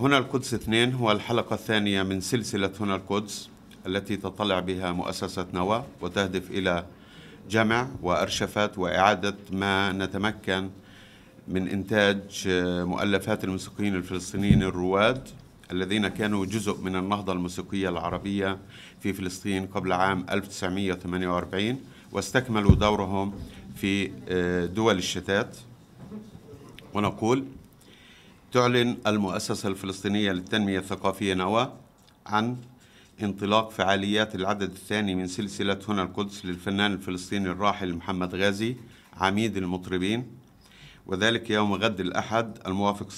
هنا القدس اثنين هو الحلقة الثانية من سلسلة هنا القدس التي تطلع بها مؤسسة نوى وتهدف إلى جمع وأرشفات وإعادة ما نتمكن من إنتاج مؤلفات الموسيقيين الفلسطينيين الرواد الذين كانوا جزء من النهضة الموسيقية العربية في فلسطين قبل عام 1948 واستكملوا دورهم في آه، دول الشتات ونقول تعلن المؤسسة الفلسطينية للتنمية الثقافية نوا عن انطلاق فعاليات العدد الثاني من سلسلة هنا القدس للفنان الفلسطيني الراحل محمد غازي عميد المطربين وذلك يوم غد الأحد الموافق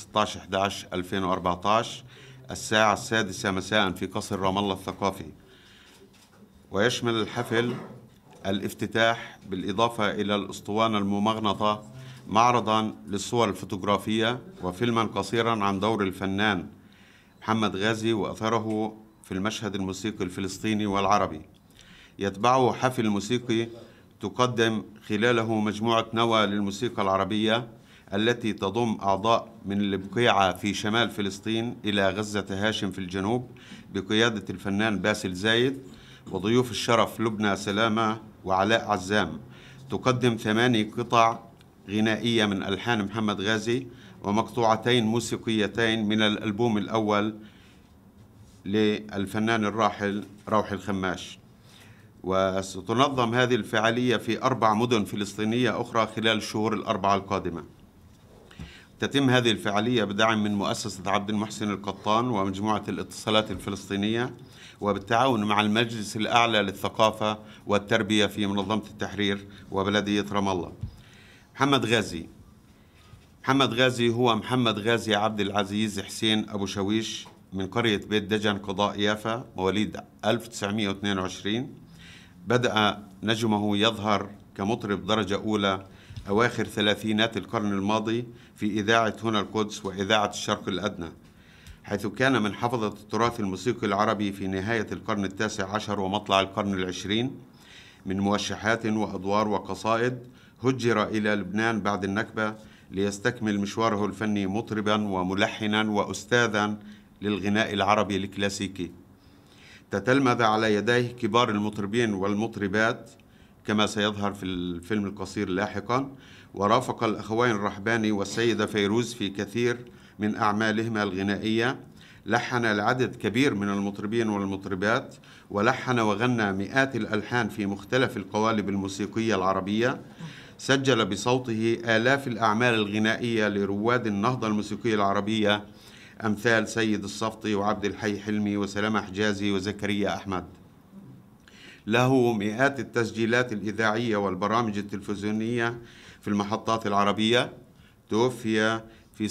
16/11/2014 الساعة السادسة مساء في قصر رام الله الثقافي ويشمل الحفل الافتتاح بالإضافة إلى الأسطوانة الممغنطة معرضا للصور الفوتوغرافية وفيلما قصيرا عن دور الفنان محمد غازي وأثره في المشهد الموسيقي الفلسطيني والعربي يتبعه حفل موسيقي تقدم خلاله مجموعة نوى للموسيقى العربية التي تضم أعضاء من البقيعة في شمال فلسطين إلى غزة هاشم في الجنوب بقيادة الفنان باسل زايد وضيوف الشرف لبنى سلامة وعلاء عزام تقدم ثماني قطع غنائية من ألحان محمد غازي ومقطوعتين موسيقيتين من الألبوم الأول للفنان الراحل روحي الخماش وستنظم هذه الفعالية في أربع مدن فلسطينية أخرى خلال الشهور الأربعة القادمة تتم هذه الفعالية بدعم من مؤسسة عبد المحسن القطان ومجموعة الاتصالات الفلسطينية وبالتعاون مع المجلس الأعلى للثقافة والتربية في منظمة التحرير وبلدية رام الله محمد غازي محمد غازي هو محمد غازي عبد العزيز حسين أبو شويش من قرية بيت دجن قضاء يافا مواليد 1922 بدأ نجمه يظهر كمطرب درجة أولى أواخر ثلاثينات القرن الماضي في إذاعة هنا القدس وإذاعة الشرق الأدنى حيث كان من حفظة التراث الموسيقي العربي في نهاية القرن التاسع عشر ومطلع القرن العشرين من موشحات وأدوار وقصائد هجر إلى لبنان بعد النكبة ليستكمل مشواره الفني مطربا وملحنا وأستاذا للغناء العربي الكلاسيكي تتلمذ على يديه كبار المطربين والمطربات كما سيظهر في الفيلم القصير لاحقا ورافق الأخوين الرحباني والسيدة فيروز في كثير من أعمالهما الغنائية لحن العدد كبير من المطربين والمطربات ولحن وغنى مئات الألحان في مختلف القوالب الموسيقية العربية سجل بصوته آلاف الأعمال الغنائية لرواد النهضة الموسيقية العربية أمثال سيد الصفطي وعبد الحي حلمي وسلامة حجازي وزكريا أحمد له مئات التسجيلات الإذاعية والبرامج التلفزيونية في المحطات العربية توفي في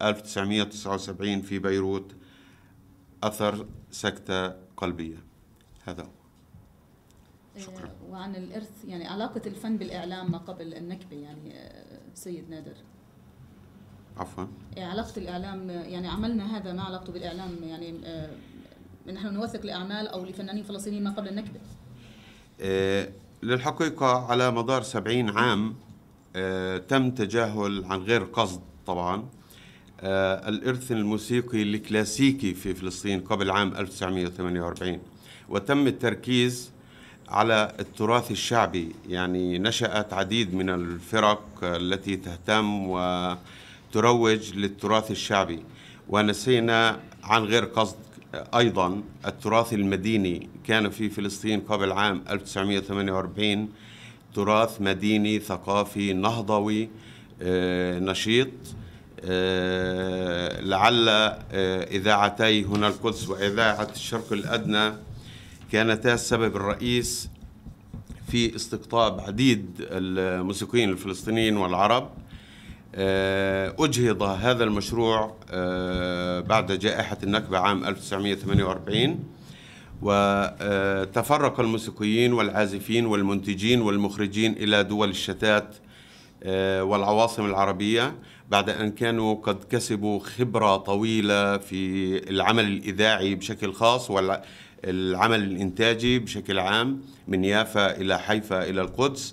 16/3/1979 في بيروت أثر سكتة قلبية هذا هو شكرا إيه، وعن الارث يعني علاقه الفن بالاعلام ما قبل النكبه يعني آه، سيد نادر عفوا إيه، علاقه الاعلام يعني عملنا هذا ما علاقته بالاعلام يعني آه، نحن نوثق لاعمال او لفنانين فلسطينيين ما قبل النكبه آه، للحقيقه على مدار سبعين عام تم تجاهل عن غير قصد طبعا الارث الموسيقي الكلاسيكي في فلسطين قبل عام 1948 وتم التركيز على التراث الشعبي يعني نشأت عديد من الفرق التي تهتم وتروج للتراث الشعبي ونسينا عن غير قصد أيضا التراث المديني كان في فلسطين قبل عام 1948 تراث مديني ثقافي نهضوي آه، نشيط آه، لعل آه، إذاعتي هنا القدس وإذاعة الشرق الأدنى كانتا السبب الرئيس في استقطاب عديد الموسيقيين الفلسطينيين والعرب آه، أجهض هذا المشروع آه، بعد جائحة النكبة عام 1948 وتفرق الموسيقيين والعازفين والمنتجين والمخرجين إلى دول الشتات آه، والعواصم العربية بعد أن كانوا قد كسبوا خبرة طويلة في العمل الإذاعي بشكل خاص العمل الإنتاجي بشكل عام من يافا إلى حيفا إلى القدس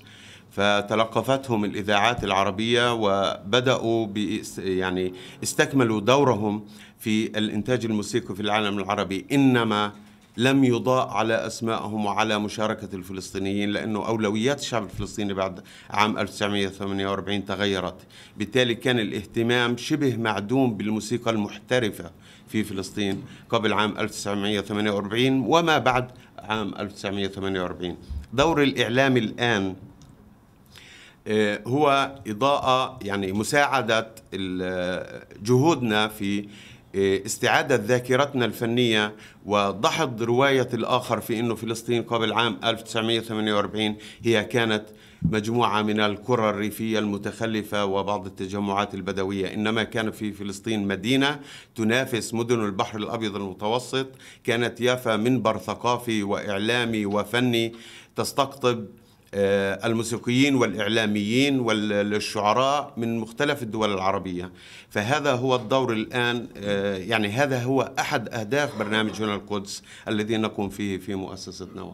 فتلقفتهم الإذاعات العربية وبدأوا يعني استكملوا دورهم في الإنتاج الموسيقي في العالم العربي إنما لم يضاء على أسمائهم وعلى مشاركة الفلسطينيين لأنه أولويات الشعب الفلسطيني بعد عام 1948 تغيرت بالتالي كان الاهتمام شبه معدوم بالموسيقى المحترفة في فلسطين قبل عام 1948 وما بعد عام 1948 دور الإعلام الآن آه، هو إضاءة يعني مساعدة جهودنا في إيه، استعادة ذاكرتنا الفنية ودحض رواية الآخر في أنه فلسطين قبل عام 1948 هي كانت مجموعة من القرى الريفية المتخلفة وبعض التجمعات البدوية إنما كان في فلسطين مدينة تنافس مدن البحر الأبيض المتوسط كانت يافا منبر ثقافي وإعلامي وفني تستقطب آه، الموسيقيين والإعلاميين والشعراء من مختلف الدول العربية فهذا هو الدور الآن آه، يعني هذا هو أحد أهداف برنامجنا القدس الذي نقوم فيه في مؤسسة نوى